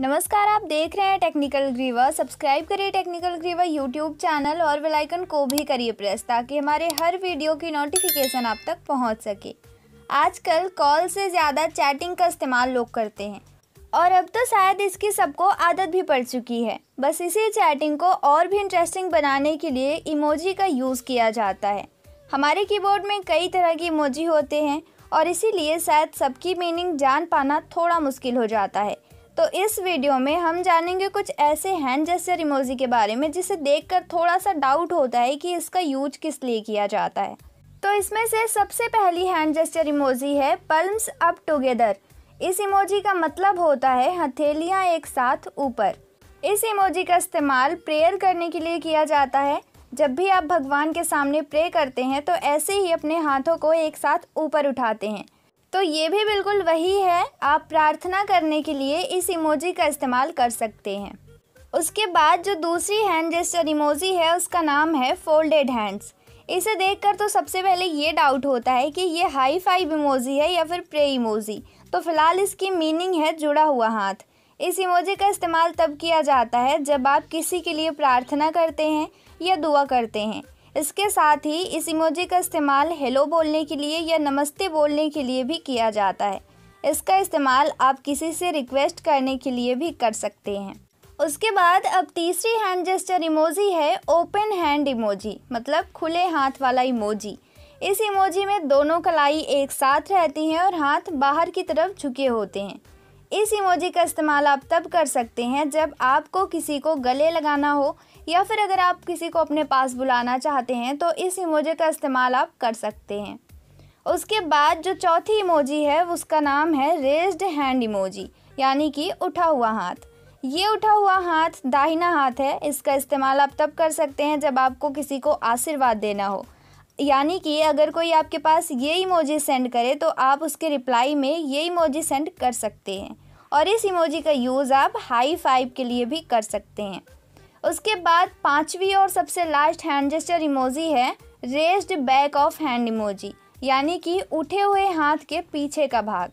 नमस्कार आप देख रहे हैं टेक्निकल ग्रीवा सब्सक्राइब करिए टेक्निकल ग्रीवा यूट्यूब चैनल और बेल आइकन को भी करिए प्रेस ताकि हमारे हर वीडियो की नोटिफिकेशन आप तक पहुंच सके आजकल कॉल से ज़्यादा चैटिंग का इस्तेमाल लोग करते हैं और अब तो शायद इसकी सबको आदत भी पड़ चुकी है बस इसी चैटिंग को और भी इंटरेस्टिंग बनाने के लिए इमोजी का यूज़ किया जाता है हमारे कीबोर्ड में कई तरह के इमोजी होते हैं और इसीलिए शायद सबकी मीनिंग जान पाना थोड़ा मुश्किल हो जाता है तो इस वीडियो में हम जानेंगे कुछ ऐसे हैंड जेस्टर इमोजी के बारे में जिसे देखकर थोड़ा सा डाउट होता है कि इसका यूज किस लिए किया जाता है तो इसमें से सबसे पहली हैंड जेस्टर इमोजी है पल्म्स अप टुगेदर इस इमोजी का मतलब होता है हथेलियाँ एक साथ ऊपर इस इमोजी का इस्तेमाल प्रेयर करने के लिए किया जाता है जब भी आप भगवान के सामने प्रे करते हैं तो ऐसे ही अपने हाथों को एक साथ ऊपर उठाते हैं तो ये भी बिल्कुल वही है आप प्रार्थना करने के लिए इस इमोजी का इस्तेमाल कर सकते हैं उसके बाद जो दूसरी हैंड जेस्टर इमोजी है उसका नाम है फोल्डेड हैंड्स इसे देखकर तो सबसे पहले ये डाउट होता है कि ये हाई फाइव इमोजी है या फिर प्रे इमोजी तो फ़िलहाल इसकी मीनिंग है जुड़ा हुआ हाथ इस इमोजी का इस्तेमाल तब किया जाता है जब आप किसी के लिए प्रार्थना करते हैं या दुआ करते हैं इसके साथ ही इस इमोजी का इस्तेमाल हेलो बोलने के लिए या नमस्ते बोलने के लिए भी किया जाता है इसका इस्तेमाल आप किसी से रिक्वेस्ट करने के लिए भी कर सकते हैं उसके बाद अब तीसरी हैंड जेस्टर इमोजी है ओपन हैंड इमोजी मतलब खुले हाथ वाला इमोजी इस इमोजी में दोनों कलाई एक साथ रहती हैं और हाथ बाहर की तरफ झुके होते हैं इस इमोजी का इस्तेमाल आप तब कर सकते हैं जब आपको किसी को गले लगाना हो या फिर अगर आप किसी को अपने पास बुलाना चाहते हैं तो इस इमोजी का इस्तेमाल आप कर सकते हैं उसके बाद जो चौथी इमोजी है उसका नाम है रेज्ड हैंड इमोजी यानी कि उठा हुआ हाथ ये उठा हुआ हाथ दाहिना हाथ है इसका इस्तेमाल आप तब कर सकते हैं जब आपको किसी को आशीर्वाद देना हो यानी कि अगर कोई आपके पास ये इमोजी सेंड करे तो आप उसके रिप्लाई में ये इमोजी सेंड कर सकते हैं और इस इमोजी का यूज़ आप हाई फाइव के लिए भी कर सकते हैं उसके बाद पांचवी और सबसे लास्ट हैंड जेस्टर इमोजी है raised back of hand emoji यानी कि उठे हुए हाथ के पीछे का भाग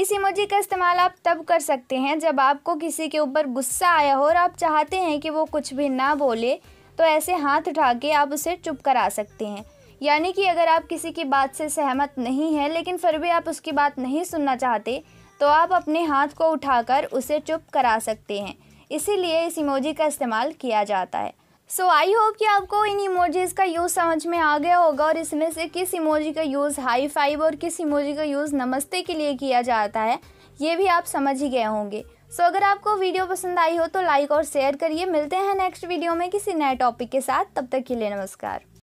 इस इमोजी का इस्तेमाल आप तब कर सकते हैं जब आपको किसी के ऊपर गुस्सा आया हो और आप चाहते हैं कि वो कुछ भी ना बोले तो ऐसे हाथ उठा के आप उसे चुप करा सकते हैं यानी कि अगर आप किसी की बात से सहमत नहीं हैं लेकिन फिर भी आप उसकी बात नहीं सुनना चाहते तो आप अपने हाथ को उठाकर उसे चुप करा सकते हैं इसीलिए इस इमोजी का इस्तेमाल किया जाता है सो आई होप कि आपको इन इमोजीज़ का यूज़ समझ में आ गया होगा और इसमें से किस इमोजी का यूज़ हाई फाइव और किस इमोजी का यूज़ नमस्ते के लिए किया जाता है ये भी आप समझ ही गए होंगे सो so, अगर आपको वीडियो पसंद आई हो तो लाइक और शेयर करिए मिलते हैं नेक्स्ट वीडियो में किसी नए टॉपिक के साथ तब तक के लिए नमस्कार